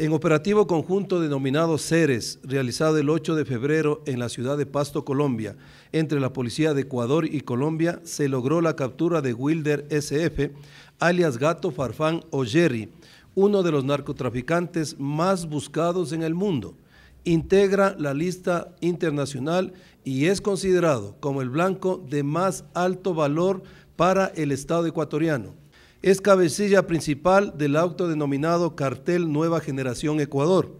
En operativo conjunto denominado CERES, realizado el 8 de febrero en la ciudad de Pasto, Colombia, entre la Policía de Ecuador y Colombia, se logró la captura de Wilder SF, alias Gato Farfán Jerry, uno de los narcotraficantes más buscados en el mundo. Integra la lista internacional y es considerado como el blanco de más alto valor para el Estado ecuatoriano es cabecilla principal del autodenominado Cartel Nueva Generación Ecuador.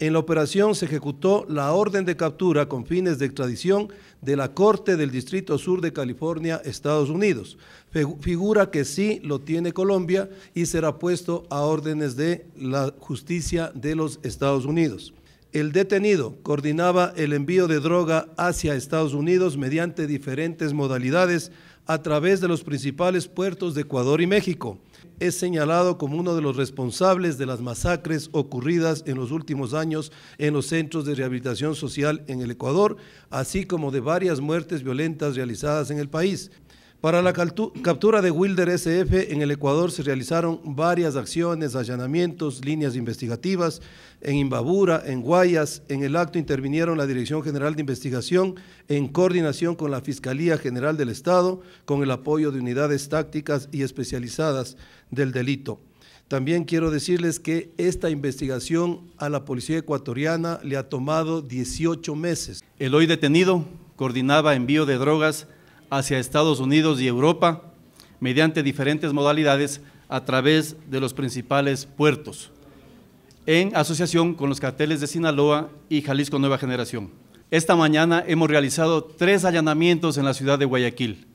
En la operación se ejecutó la orden de captura con fines de extradición de la Corte del Distrito Sur de California, Estados Unidos, figura que sí lo tiene Colombia y será puesto a órdenes de la justicia de los Estados Unidos. El detenido coordinaba el envío de droga hacia Estados Unidos mediante diferentes modalidades a través de los principales puertos de Ecuador y México. Es señalado como uno de los responsables de las masacres ocurridas en los últimos años en los centros de rehabilitación social en el Ecuador, así como de varias muertes violentas realizadas en el país. Para la captura de Wilder SF en el Ecuador se realizaron varias acciones, allanamientos, líneas investigativas en Imbabura, en Guayas. En el acto intervinieron la Dirección General de Investigación en coordinación con la Fiscalía General del Estado, con el apoyo de unidades tácticas y especializadas del delito. También quiero decirles que esta investigación a la policía ecuatoriana le ha tomado 18 meses. El hoy detenido coordinaba envío de drogas hacia Estados Unidos y Europa mediante diferentes modalidades a través de los principales puertos, en asociación con los carteles de Sinaloa y Jalisco Nueva Generación. Esta mañana hemos realizado tres allanamientos en la ciudad de Guayaquil.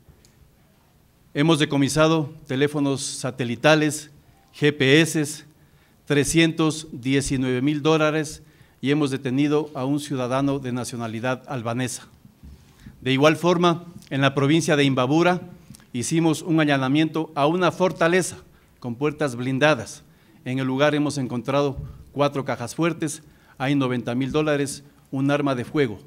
Hemos decomisado teléfonos satelitales, GPS, 319 mil dólares y hemos detenido a un ciudadano de nacionalidad albanesa. De igual forma, en la provincia de Imbabura hicimos un allanamiento a una fortaleza con puertas blindadas. En el lugar hemos encontrado cuatro cajas fuertes, hay 90 mil dólares, un arma de fuego.